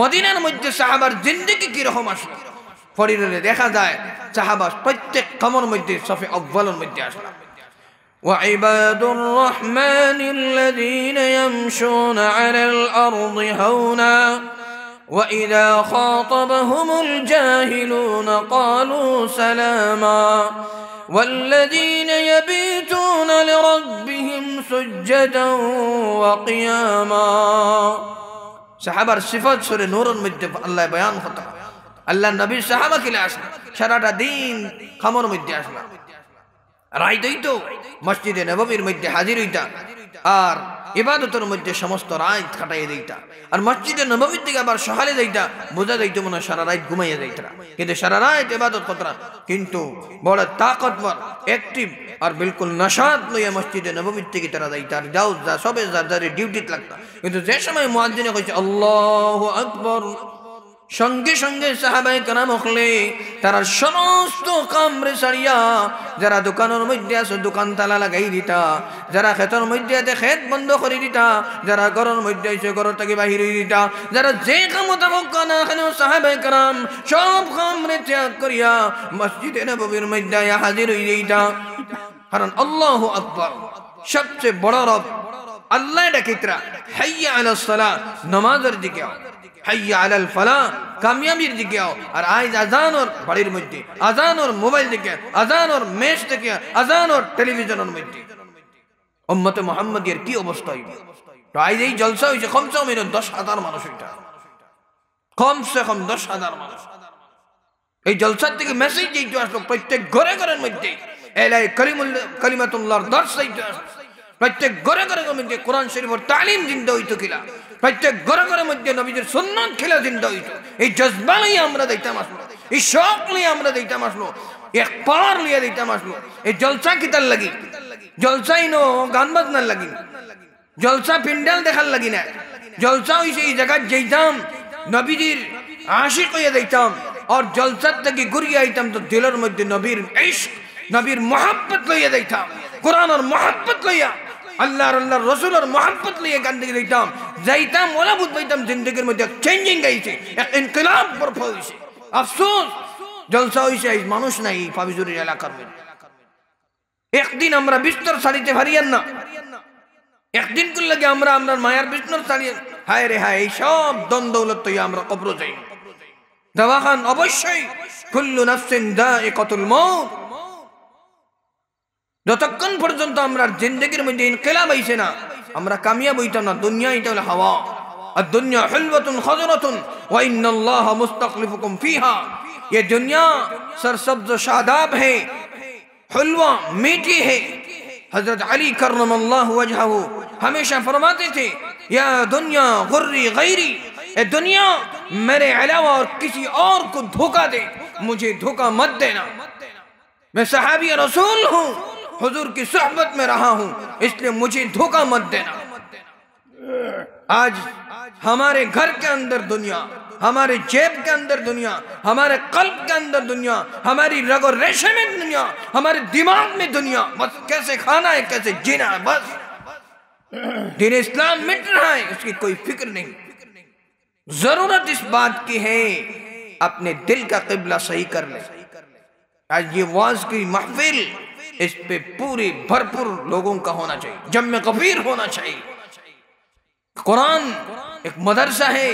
মদিনার মধ্যে সাহাবার কি রকম আসলো ফরিদে দেখা যায় সাহাবা প্রত্যেক কামর মধ্যে সফে আব্বালের মধ্যে আসলো وعباد الرحمن الذين يمشون على الأرض هونا وإذا خاطبهم الجاهلون قالوا سلاما والذين يبيتون لربهم سجدا وقياما সাহাবার সিফত সুরে নুরুন মধ্যে আল্লাহ বয়ান হতো আল্লাহ নবী সাহাবা কিলে আসলো সারাটা দিন খামর মধ্যে আসলো রাইতই তো মসজিদে নবমীর মধ্যে হাজির হইতা আর ইবাদতের মধ্যে সমস্ত রাত কাটাইয়া দিইতা আর মসজিদে নবমীর দিকে আবার সহালে যাইতা বোঝা যাইতো মনে সারা রাত ঘুমাইয়া যাইতা কিন্তু সারা রাত ইবাদত কতরা কিন্তু বড় তাকতবর অ্যাক্টিভ আর বিলকুল নশাদ লইয়া মসজিদে নবমীর থেকে তারা যাইতা আর যাও যা সবে যা যারে ডিউটি লাগতা কিন্তু যে সময় মোয়াজিনে কইছে আল্লাহ আকবর সঙ্গে সঙ্গে সাহাবাই কানা মখলে তারা সমস্ত কামড়ে সারিয়া যারা দোকানের মধ্যে আছে দোকান তালা লাগাই দিতা যারা খেতের মধ্যে আছে খেত বন্ধ করে দিতা যারা ঘরের মধ্যে আছে ঘর থেকে বাহির দিতা যারা যে কামত কানা সাহাবাই কানাম সব কামড়ে ত্যাগ করিয়া মসজিদে নবীর মধ্যে হাজির হয়ে দিতা কারণ আল্লাহ আকবর সবচেয়ে বড় রব আল্লাহ ডাকিতরা হাইয়া আলাল সালা নমাজের দিকে আও হাইয়া আলাল ফালা কামিয়াবির দিকে আও আর আজ আজান ওর বাড়ির মধ্যে আজান ওর মোবাইল দিকে আজান ওর মেস থেকে আজান ওর টেলিভিশনের মধ্যে উম্মতে মোহাম্মদের কি অবস্থা হইবে তো আজ এই জলসা হয়েছে কমসে কম এরকম দশ হাজার মানুষ এটা কমসে কম দশ হাজার মানুষ এই জলসার থেকে মেসেজ যেহেতু আসলো প্রত্যেক ঘরে ঘরের মধ্যে এলাই কলিমুল্লা কলিমাতুল্লাহর দর্শ যেহেতু আসলো প্রত্যেক ঘরে ঘরে মধ্যে কোরআন শরীফর তালিম জিন্দা হইতো কিলা প্রত্যেক ঘরে ঘরে মধ্যে নবীদের সন্ন্যান খেলা জিন্দা হইতো এই জজবা নিয়ে আমরা দেখতাম আসলো এই শখ নিয়ে আমরা দেখতাম আসলো এক পাওয়ার নিয়ে দেখতাম আসলো এই জলসা কিতার লাগি জলসাই নো গান বাজনার লাগি জলসা পিন্ডাল দেখার লাগি না জলসা হইছে এই জায়গায় যেতাম নবীদের আশিক হইয়া দেখতাম আর জলসার থেকে ঘুরিয়ে আইতাম তো দিলের মধ্যে নবীর ইস্ক নবীর মহাব্বত লইয়া দেখতাম কোরআনের মহাব্বত লইয়া আল্লাহর আল্লাহর রসুলের মহাব্বত লিয়ে গান দিকে দিতাম যাইতাম ওরা বুধ পাইতাম জিন্দগির মধ্যে চেঞ্জিং আইছে এক ইনকলাব বরফ হয়েছে আফসোস জলসা হয়েছে এই মানুষ নাই পাবিজুরের এলাকার মধ্যে একদিন আমরা বিস্তর সারিতে হারিয়ান না একদিন লাগে আমরা আমরা মায়ার বিষ্ণুর সারিয়ে হায় রে হায় এই সব দ্বন্দ্বলত তৈরি আমরা কবর যাই দাওয়া খান অবশ্যই খুল্লু নাফসিন দা এ কতুল মৌত جتکن پر جنتا ہمرا زندگیر مجھے انقلاب ایسے نا ہمرا کامیاب ایتا نا دنیا ایتا لحوا الدنیا حلوت خضرت و ان اللہ مستقلفکم فیہا یہ دنیا سرسبز و شاداب ہے حلوہ میٹی ہے حضرت علی کرم اللہ وجہہ ہمیشہ فرماتے تھے یا دنیا غری غیری اے دنیا میرے علاوہ اور کسی اور کو دھوکہ دے مجھے دھوکہ مت دینا میں صحابی رسول ہوں حضور کی صحبت میں رہا ہوں اس لیے مجھے دھوکا مت دینا آج ہمارے گھر کے اندر دنیا ہمارے جیب کے اندر دنیا ہمارے قلب کے اندر دنیا ہماری رگ و ریشے میں دنیا ہمارے دماغ میں دنیا بس کیسے کھانا ہے کیسے جینا ہے بس دین اسلام مٹ رہا ہے اس کی کوئی فکر نہیں ضرورت اس بات کی ہے اپنے دل کا قبلہ صحیح کر لے آج یہ کی محفل اس پہ پوری بھرپور لوگوں کا ہونا چاہیے جمع کبیر ہونا چاہیے قرآن ایک مدرسہ ہے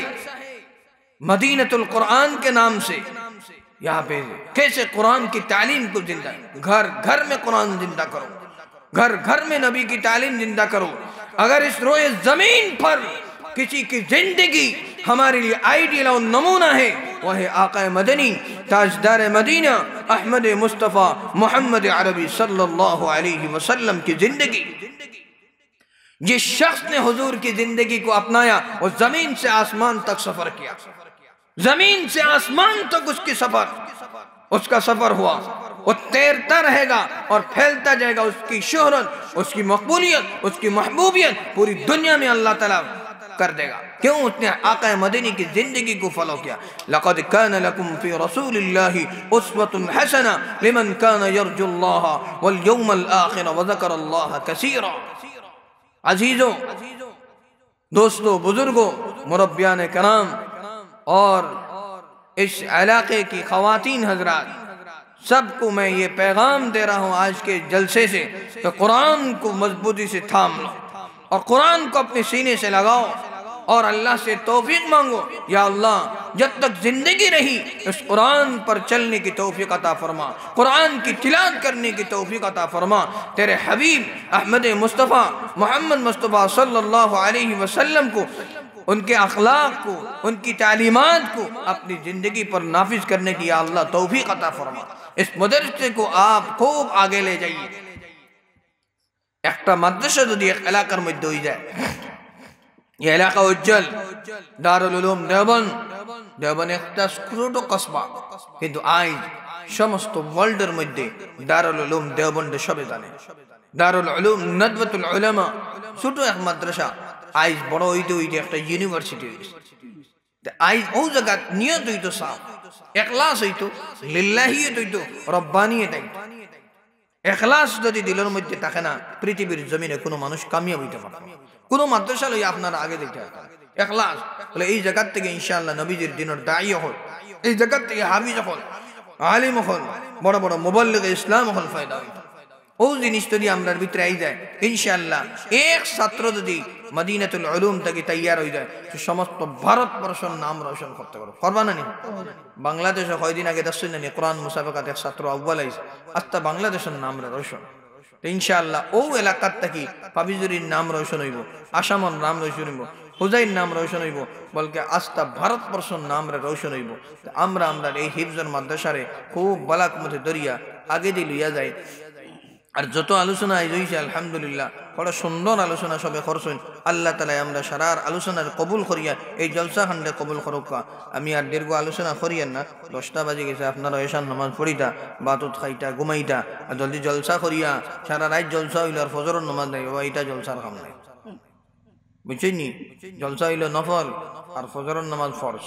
مدینت القرآن کے نام سے یہاں پہ کیسے قرآن کی تعلیم کو زندہ گھر گھر میں قرآن زندہ کرو گھر گھر میں نبی کی تعلیم زندہ کرو اگر اس روئے زمین پر کسی کی زندگی ہمارے لیے آئیڈیل اور نمونہ ہے آقا مدنی تاجدار مدینہ احمد مصطفیٰ محمد عربی صلی اللہ علیہ وسلم کی زندگی جس شخص نے حضور کی زندگی کو اپنایا وہ زمین سے آسمان تک سفر کیا زمین سے آسمان تک اس کی سفر اس کا سفر ہوا وہ تیرتا رہے گا اور پھیلتا جائے گا اس کی شہرت اس کی مقبولیت اس کی محبوبیت پوری دنیا میں اللہ تعالیٰ کر دے گا کیوں اس نے آقا مدینی کی زندگی کو فلو کیا لَقَدْ كَانَ لَكُمْ فِي رَسُولِ اللَّهِ عُصْبَةٌ حَسَنَا لِمَنْ كَانَ يَرْجُ اللَّهَ وَالْيَوْمَ الْآخِرَ وَذَكَرَ اللَّهَ كَسِيرًا عزیزوں دوستو بزرگو مربیان کرام اور اس علاقے کی خواتین حضرات سب کو میں یہ پیغام دے رہا ہوں آج کے جلسے سے کہ قرآن کو مضبوطی سے تھام لو اور قرآن کو اپنے سینے سے لگاؤ اور اللہ سے توفیق مانگو یا اللہ جب تک زندگی رہی اس قرآن پر چلنے کی توفیق عطا فرما قرآن کی چلان کرنے کی توفیق عطا فرما تیرے حبیب احمد مصطفیٰ محمد مصطفیٰ صلی اللہ علیہ وسلم کو ان کے اخلاق کو ان کی تعلیمات کو اپنی زندگی پر نافذ کرنے کی یا اللہ توفیق عطا فرما اس مدرسے کو آپ خوب آگے لے جائیے مدشی خلا کر مجوئی جائے এলাকা উজ্জ্বল দারুল উলুম দেবন দেবন একটা ছোট কসবা কিন্তু আজ সমস্ত ওয়ার্ল্ডের মধ্যে দারুল উলুম দেওবন্ডে সবে জানে দারুল উলুম নদবতুল উলামা ছোট এক মাদ্রাসা আইজ বড় হইতে হইতে একটা ইউনিভার্সিটি হয়েছে আইজ ও জায়গা নিয়ত হইতো সাপ একলাস হইতো লিল্লাহিয়ত হইতো রব্বানিয়ত হইতো একলাস যদি দিলের মধ্যে থাকে না পৃথিবীর জমিনে কোনো মানুষ কামিয়াব হইতে পারে কোনো মাদ্রাসা লই আপনারা আগে দেখে এখলাস বলে এই জায়গার থেকে ইনশাআল্লাহ নবীজির দিনের দায়ী হল এই জায়গার থেকে হাবিজ হল আলিম হল বড় বড় মোবাল্লিক ইসলাম হল ফায়দা ও জিনিস যদি আমরার ভিতরে আই যায় ইনশাআল্লাহ এক ছাত্র যদি মদিনাতুল উলুম থেকে তৈয়ার হয়ে যায় তো সমস্ত ভারতবর্ষের নাম রোশন করতে পারো ফরবানা না বাংলাদেশে কয়দিন আগে দশ কোরআন মুসাফাকাত এক ছাত্র আউ্বাল আইস আস্তা বাংলাদেশের নাম রোশন ইনশাআল্লাহ ও এলাকার থাকি পাবিজুরির নাম রোশন হইব আসামর নাম রোশন হইব হুজাইর নাম রোশন হইব বলকে আস্তা ভারতবর্ষর নাম রোশন হইব আমরা আমরা এই হিফজর মাদ্রাসারে খুব বালাক মধ্যে দরিয়া আগে দিয়ে লইয়া যাই আর যত আলোচনা আইজ হয়েছে আলহামদুলিল্লাহ বড় সুন্দর আলোচনা সবে করছেন আল্লাহ তালাই আমরা সারার আলোচনার কবুল করিয়া এই জলসা খান্ডে কবুল করুকা আমি আর দীর্ঘ আলোচনা করিয়েন না দশটা বাজে গেছে আপনারা এসান নমাজ পড়িতা বাতুত খাইতা ঘুমাইতা আর জলদি জলসা করিয়া সারা রাত জলসা হইল আর ফজর নমাজ নাই বাবা এটা জলসার কাম নাই বুঝছেন নি জলসা হইল নফল আর ফজর নমাজ ফরস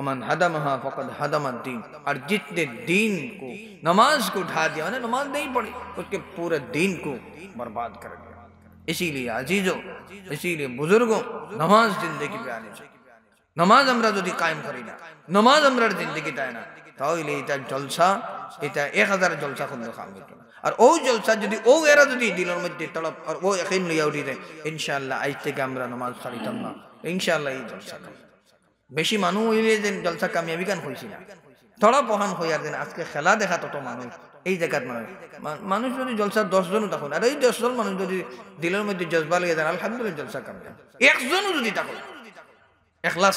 امن حدمہا ہاں حدم الدین اور جتنے دین کو نماز کو اٹھا دیا انہیں نماز نہیں پڑھی اس کے پورے دین کو برباد کر دیا اسی لیے عزیزوں اسی لیے بزرگوں نماز زندگی پہ چاہیے نماز دی قائم کرینا نماز امرا زندگی ڈائنا تو یہ جلسہ اتنا ایک ہزار جلسہ خود میرے خام کرنا اور او جلسہ جدی او غیرہ غیر دل اور تڑپ اور وہ یقین لیا ان دیں انشاءاللہ آہستہ کا امرہ نماز خریدوں گا انشاءاللہ یہ جلسہ کرنا বেশি মানুষ হইলে যেন জলসা কামিয়াবি কান হয়েছি না থড়া পহান হইয়ার যেন আজকে খেলা দেখা তত মানুষ এই জায়গার নয় মানুষ যদি জলসা দশজনও থাকুন আর এই দশজন মানুষ যদি দিলের মধ্যে জজবা লাগে যান আলহামদুলিল্লাহ জলসা কামিয়া একজনও যদি থাকুন এখলাস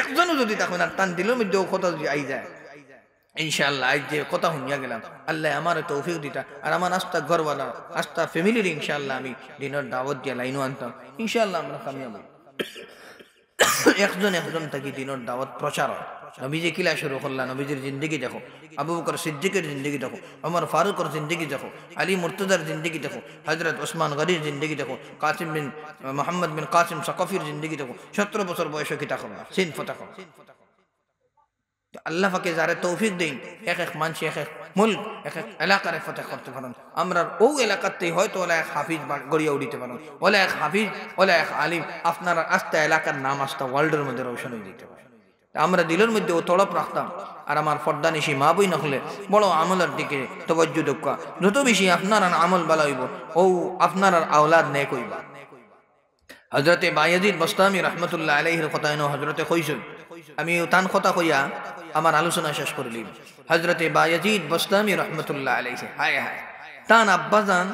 একজনও যদি থাকুন আর তার দিলের মধ্যে কথা যদি আই যায় ইনশাল্লাহ আজ যে কথা শুনিয়া গেলাম আল্লাহ আমার তৌফিক দিতা আর আমার আস্থা ঘরওয়ালা আস্তা ফ্যামিলির ইনশাল্লাহ আমি দিনের দাওয়াত দিয়ে লাইনও আনতাম ইনশাল্লাহ আমরা কামিয়াব একজন একজন থাকি দিনের দাওয়াত প্রচার নবীজি কিলা শুরু করলা নবীজির জিন্দগি দেখো আবু বকর সিদ্দিকের জিন্দগি দেখো অমর ফারুকর জিন্দগি দেখো আলী মুর্তদার জিন্দগি দেখো হজরত ওসমান গরির জিন্দগি দেখো কাসিম বিন মোহাম্মদ বিন কাসিম সকফির জিন্দগি দেখো সতেরো বছর বয়স কিতা করো সিন তো আল্লাহ পাকে যারা তৌফিক দিন এক এক মানুষ এক এক মূল এক এক এলাকার ফতেহ করতে পারেন আমরা ও এলাকাতেই হয়তো ওলা এক হাফিজ গড়িয়ে উঠিতে পারেন ওলা এক হাফিজ ওলা এক আলিম আপনারা আস্তা এলাকার নাম আস্তা ওয়ার্ল্ডের মধ্যে রোশন হয়ে দিতে পারেন আমরা দিলের মধ্যে ও তড়প রাখতাম আর আমার ফর্দা নিশি মা বই না হলে বড় আমলের দিকে তবজ্জু দক্ষা যত বেশি আপনার আমল বালা হইব ও আপনার আওলাদ নে হইবা হজরতে বায়াজিদ বস্তামি রহমতুল্লাহ আলহির কথায় হজরতে কইসুল আমি তান কথা কইয়া আমার আলোচনা শেষ করলিম হজরতে বায়াজিদ বস্তামি রহমতুল্লাহ আলাইহি হায় হায় তান আব্বাজান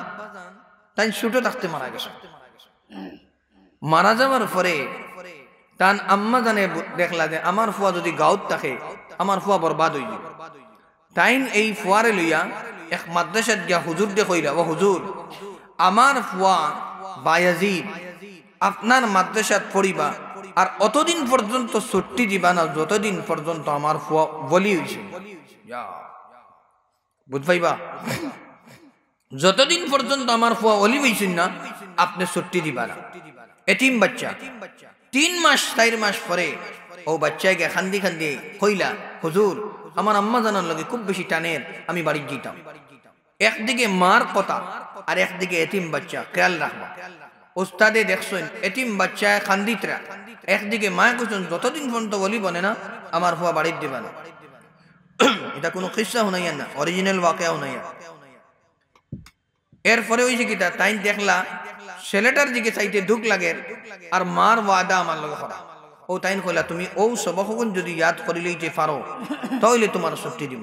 তাই ছোট থাকতে মারা গেছে মারা যাওয়ার পরে তান আম্মা জানে দেখলা যে আমার ফুয়া যদি গাঁত থাকে আমার ফুয়া বরবাদ হয়ে যাবে তাইন এই ফুয়ারে লইয়া এক মাদ্রাসাত গিয়া হুজুর দে কইরা ও হুজুর আমার ফুয়া বায়াজিদ আপনার মাদ্রাসাত পড়িবা আর অতদিন পর্যন্ত সত্যি দিবা না যতদিন পর্যন্ত আমার ফুয়া বলি হয়েছে বুঝ পাইবা যতদিন পর্যন্ত আমার ফুয়া অলি হয়েছেন না আপনি সত্যি দিবা না এটিম বাচ্চা তিন মাস চার মাস পরে ও বাচ্চাকে খান্দি খান্দি কইলা হুজুর আমার আম্মা জানার লগে খুব বেশি টানের আমি বাড়ি গিতাম একদিকে মার কথা আর একদিকে এটিম বাচ্চা খেয়াল রাখবা ওস্তাদে দেখছেন এটিম বাচ্চা খান্দিতরা একদিকে মায়া কইছেন যতদিন পর্যন্ত বলি বনে না আমার ফুয়া বাড়ির দিবা না এটা কোনো খিসা হুনাইয়া না অরিজিনাল ওয়াকেয়া হুনাইয়া এরপরে ওই কি তা তাই দেখলা ছেলেটার দিকে চাইতে দুঃখ লাগে আর মার ওয়াদা আমার লগে করা ও তাইন কইলা তুমি ও সবকগুণ যদি ইয়াদ করিলেই যে পারো তাহলে তোমার শক্তি দিব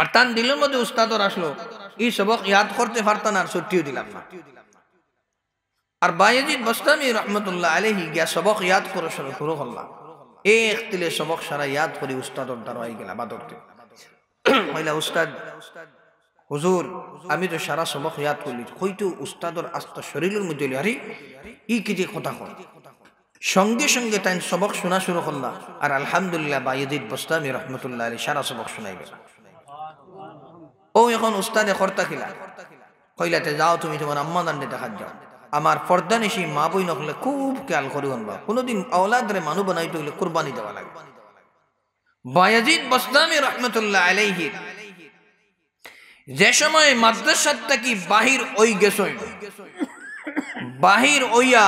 আর তান দিলের মধ্যে উস্তাদর আসলো এই সবক ইয়াদ করতে পারতাম আর সত্যিও দিলাম না আর বায়াজিদ বস্তামি রহমতুল্লাহ আলহি গিয়া সবক ইয়াদ করে শুরু শুরু করলাম এক তিলে সবক সারা ইয়াদ করি উস্তাদ দ্বারা হয়ে গেল বাদরতে উস্তাদ হুজুর আমি তো সারা সবক ইয়াদ করলি হইতো উস্তাদর আস্ত শরীরের মধ্যে আরে ই কিটি কথা কর সঙ্গে সঙ্গে তাই সবক শোনা শুরু করলাম আর আলহামদুলিল্লাহ বায়াজিদ বস্তামি রহমতুল্লাহ আলী সারা সবক শোনাই গেল ও এখন উস্তাদে কর্তা খিলা কইলাতে যাও তুমি তোমার দান্ডে দেখা যাও আমার পর্দানিশি মা বই নকলে খুব খেয়াল করি বা কোনোদিন আওলাদরে মানু বনাই তুলে কুরবানি দেওয়া লাগে বায়াজিদ বস্তামি রহমতুল্লাহ আলাইহি যে সময় মাদ্রাসার থাকি বাহির ওই গেছই বাহির ওইয়া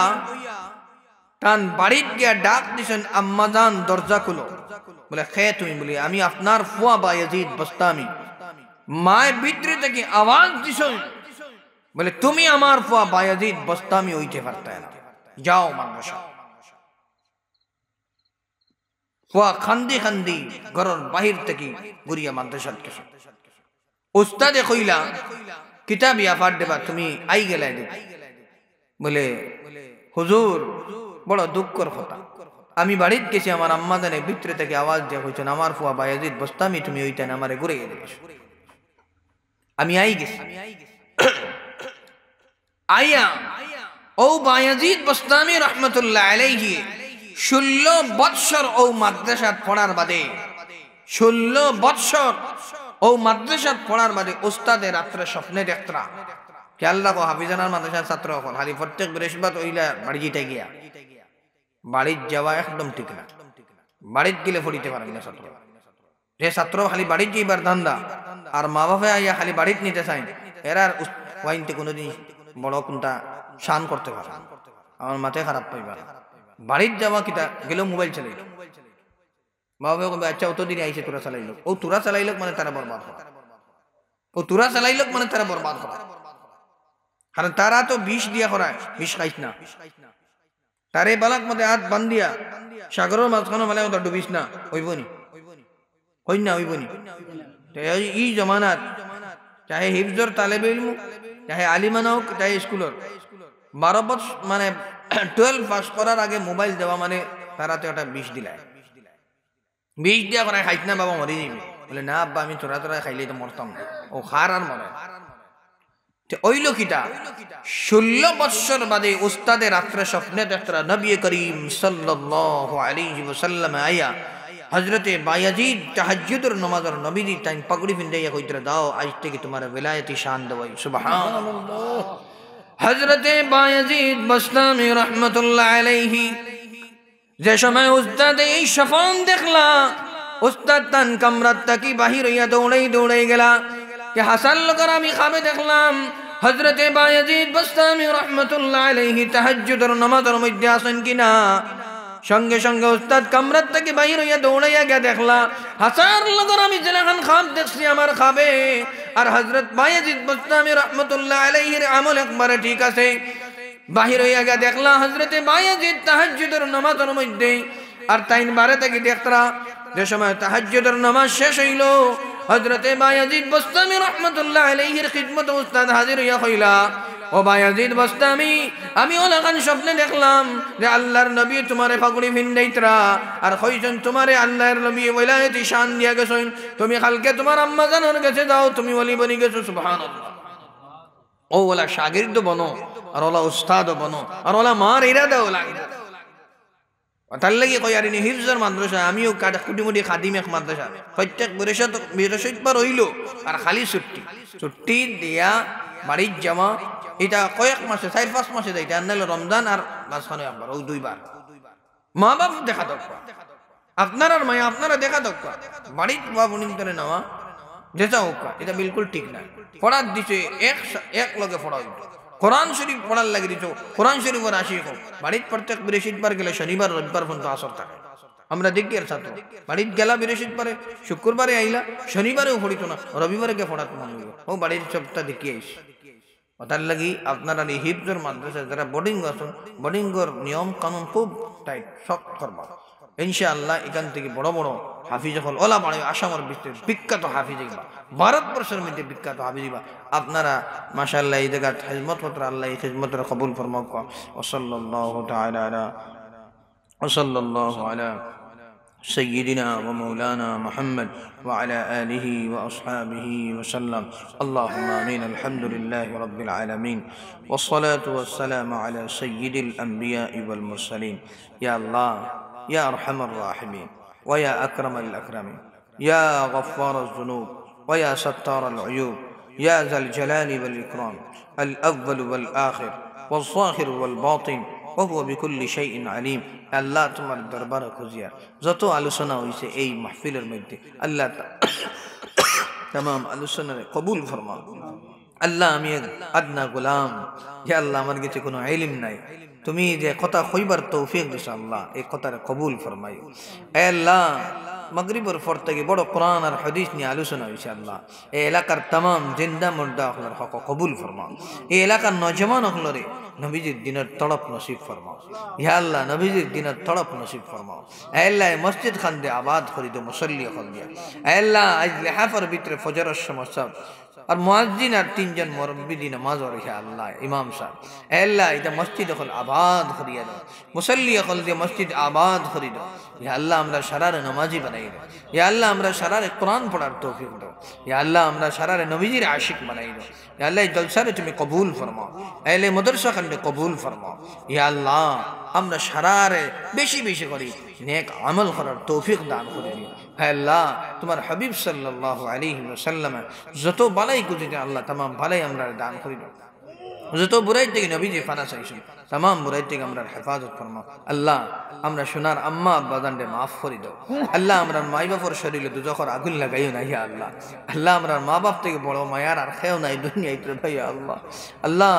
তান বাড়ির গিয়া ডাক দিছেন আম্মাজান দরজা খুলো বলে খে তুমি বলি আমি আপনার ফুয়া বায়াজিদ বস্তামি মায় বিদ্রে থেকে আওয়াজ দিছই বলে তুমি আমার ফুয়া বায়াজিদ বস্তামি হইতে পারতে না যাও মানবসা ফুয়া খান্দি খান্দি ঘরের বাহির থেকে ঘুরিয়া মাদ্রাসাত উস্তাদে কইলা কিতাব ইয়াফার দেবা তুমি আই গেলাই দেব বলে হুজুর বড় দুঃখর কথা আমি বাড়িত গেছি আমার আম্মা জানে ভিতরে থেকে আওয়াজ দেওয়া হয়েছেন আমার ফুয়া বায়াজিদ বস্তামি তুমি ওইটা আমারে ঘুরে গেলে আমি আই গেছি আয়া ও বায়াজিদ বস্তামি রহমতুল্লাহ আলাইহি ষোল্ল বৎসর ও মাদ্রাসাত পড়ার বাদে ষোল্ল বৎসর ও মাদ্রাসাত পড়ার বাদে ওস্তাদে রাত্রে স্বপ্নে দেখতরা কে আল্লাহ কো হাফিজানার মাদ্রাসার ছাত্র হল খালি প্রত্যেক বৃহস্পত ওইলা বাড়ি জিতে গিয়া বাড়ির যাওয়া একদম ঠিক না বাড়ির গেলে ফড়িতে পারবি না ছাত্র যে ছাত্র খালি বাড়ির যাইবার ধান্দা আর মা বাবা আইয়া খালি বাড়ির নিতে চাই এরা ওয়াইনতে কোনোদিন বড় কোনটা করতে পারে আমার মাথায় খারাপ পাইবা বাড়ির যাওয়া কিটা গেলেও মোবাইল চালাই আচ্ছা আইসে তোরা চালাই লোক ও তোরা চালাই লোক মানে তারা বরবাদ ও তোরা চালাই লোক মানে তারা বরবাদ কারণ তারা তো বিষ দিয়া করায় বিষ খাইস না তারে বালাক মতে হাত বান্ধিয়া সাগরের মাঝখানে মানে ওটা ডুবিস না হইবনি হইন না এই জমানাত চাহে হিফজর তালেবে চাহে আলিমান হোক চাহে স্কুলের বারো বছর মানে টুয়েলভ পাস করার আগে মোবাইল দেওয়া মানে তারা তো একটা বিষ দিলায় বিষ দিয়া করে খাইছ না বাবা মরি যাবি বলে না আব্বা আমি চোরা চোরা খাইলে তো মরতাম না ও খার আর মরে ওই লোকিটা বৎসর বাদে উস্তাদে রাত্রে স্বপ্নে দেখতরা নবী করিম সাল্লাহ আয়া حضرت بایزید تحجید اور نماز اور نبی دیتا ان پکڑی فندے یا کوئی طرح داؤ آج تے کہ تمہارا ولایتی شان دوائی سبحان اللہ حضرت بایزید بسلام رحمت اللہ علیہ جیشہ میں استاد شفان دخلا استاد تن کمرت تکی باہی ریا دوڑے دوڑے گلا کہ حسن لکرامی خواب دخلام حضرت بایزید بسلام رحمت اللہ علیہ تحجید اور نماز اور مجدیاسن کی نا সঙ্গে সঙ্গে উস্তাদ কামরার থেকে বাহির হইয়া দৌড়াইয়া গিয়া দেখলা হাসার লগর আমি জেলাখান খাব দেখছি আমার খাবে আর হজরত মায়াজিদ বস্তামি রহমতুল্লাহ আলাইহির আমল একবারে ঠিক আছে বাহির হইয়া গিয়া দেখলা হজরতে মায়াজিদ তাহাজ্জুদের নামাজের মধ্যে আর তাইন বারে থেকে দেখতরা যে সময় তাহাজ্জুদের নামাজ শেষ হইল হজরতে মায়াজিদ বস্তামি রহমতুল্লাহ আলাইহির খিদমত উস্তাদ হাজির হইয়া কইলা ও বায়াজিদ বস্তামি আমি ওলাগান স্বপ্নে দেখলাম যে আল্লাহর নবী তোমারে ফাগুড়ি ভিন্দাইতরা আর হইজন তোমারে আল্লাহর নবী ওলায়তি শান দিয়া গেছেন তুমি কালকে তোমার আম্মা জানোর কাছে যাও তুমি বলি বনি গেছো সুবহান ও ওলা শাগির্দ বনো আর ওলা উস্তাদ বনো আর ওলা মার ইরাদা ওলা তার লাগে কয় আর হিফজর মাদ্রাসা আমিও কুটিমুটি খাদিম এক মাদ্রাসা প্রত্যেক বৃহস্পতিবার হইল আর খালি ছুটি ছুটি দিয়া বাড়ির জামা এটা কয়েক মাসে চার পাঁচ মাসে যাই আর নাহলে রমজান আর মাঝখানে একবার ওই দুইবার মা বাপ দেখা দরকার আপনার আর মায়া আপনারা দেখা দরকার বাড়ির বাপ উনি করে নেওয়া যেটা হোক এটা বিলকুল ঠিক না ফড়ার দিছে এক এক লগে ফড়া হইব কোরআন শরীফ পড়ার দিত কোরআন শরীফের আশিক বাড়ির প্রত্যেক পার গেলে শনিবার রবিবার পর্যন্ত আসর থাকে আমরা দেখি আর ছাত্র বাড়ির গেলা পারে শুক্রবারে আইলা শনিবারেও পড়িত না রবিবারে গিয়ে পড়াতে মন ও বাড়ির সবটা দেখি আইস তার লাগি আপনারা এই হিপজোর মাদ্রাসায় যারা বোর্ডিং আসুন বোর্ডিংয়ের নিয়ম কানুন খুব টাইট শক্ত করবা ইনশাআল্লাহ এখান থেকে বড় বড় হাফিজ হাফিজুল ওলাম আসামের ভিতরে বিখ্যাত হাফিজ হাফিজিবা ভারতবর্ষের মধ্যে বিখ্যাত হাফিজ ইকবাল আপনারা মাশাআল্লাহ এই জায়গা খিদমত পত্র আল্লাহ এই হেজমতের কবুল ফরমাক ও সাল্লাল্লাহু তাআলা আলা ও সাল্লাল্লাহু আলা سيدنا ومولانا محمد وعلى آله وأصحابه وسلم اللهم آمين الحمد لله رب العالمين والصلاة والسلام على سيد الأنبياء والمرسلين يا الله يا أرحم الراحمين ويا أكرم الأكرمين يا غفار الذنوب ويا ستار العيوب يا ذا الجلال والإكرام الأول والآخر والظاهر والباطن وهو بكل شيء عليم আল্লাহ তোমার দরবারে খুঁজিয়া زتو আলোচনা হয়েছে محفل মাহফিলের মধ্যে تمام তাম আলোচনার قبول فرمان আল্লাহ আমি আদনা গোলাম হে আল্লাহ আমার কাছে কোনো আইলিম নাই তুমি যে কথা কইবার তৌফিক দিস আল্লাহ এই কথার কবুল ফরমাই এ আল্লাহ মগরিবর ফর থেকে বড় কোরআন আর হদিস নিয়ে আলোচনা হয়েছে আল্লাহ এ এলাকার তাম জিন্দা মুর্দা হকলার হক কবুল ফরমা এ এলাকার নজমান হকলরে নবীজির দিনের তড়প নসিব ফরমাও ইহা আল্লাহ নবীজির দিনের তড়প নসিব ফরমাও আল্লাহ মসজিদ খান দে আবাদ করি দে মুসল্লি হল দিয়া আল্লাহ আজ লেহাফর ভিতরে ফজরের সমস্যা আর মহাজিন আর তিনজন মুরব্বি নামাজ পড়ে আল্লাহ ইমাম সাহেব আল্লাহ এটা মসজিদ এখন আবাদ করিয়া দাও মুসল্লি এখন যে মসজিদ আবাদ করি দাও ইয়া আল্লাহ আমরা সারার নামাজি বানাই দাও ইয়া আল্লাহ আমরা সারার কোরআন পড়ার তৌফিক দাও ইয়া আল্লাহ আমরা সারার নবীজির আশিক বানাই দাও ইয়া আল্লাহ এই জলসারে তুমি কবুল ফরমাও এলে মদরসা খান্ডে কবুল ফরমাও ইয়া আল্লাহ আমরা সারারে বেশি বেশি করি نیک عمل توفیق دان ہے اللہ تمہار حبیب صلی اللہ علیہ وسلم اللہ تمام بھلائی دان زتو برائی جی فانا سائی سے তাম বুড়াই আমরা হেফাজত ফরমাও আল্লাহ আমরা সোনার আম্মা আব্বা দান্ডে মাফ করি দাও আল্লাহ আমরা মাই বাপর শরীরে দুজখর আগুন লাগাইও না ইয়া আল্লাহ আল্লাহ আমরার মা বাপ থেকে বড় মায়ার আর খেয়েও নাই দুনিয়া তো ভাই আল্লাহ আল্লাহ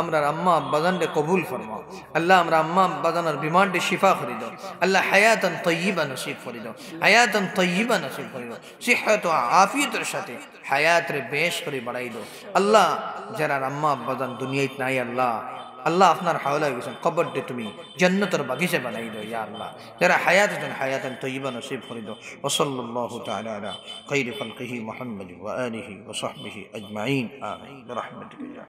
আমরার আম্মা আব্বা দান্ডে কবুল ফরমাও আল্লাহ আমরা আম্মা আব্বা দানার বিমানটি শিফা করি দাও আল্লাহ হায়াতন তৈবা নসিব করি দাও হায়াতন তৈবা নসিব করি দাও সিহাত আফিয়তের সাথে হায়াতরে বেশ করে বাড়াই দাও আল্লাহ যারা আম্মা আব্বা দান দুনিয়াই নাই আল্লাহ আল্লাহ আপনার হাওলা হয়ে গেছেন কবরটি তুমি জন্নতর বাগিচা বানাই দো ইয়া আল্লাহ যারা হায়াত যেন হায়াতেন তৈবা নসিব করে দো ওসল্লাহ তালা খৈর ফলকহি মোহাম্মদ আলহি ওসহবিহি আজমাইন আমিন রহমত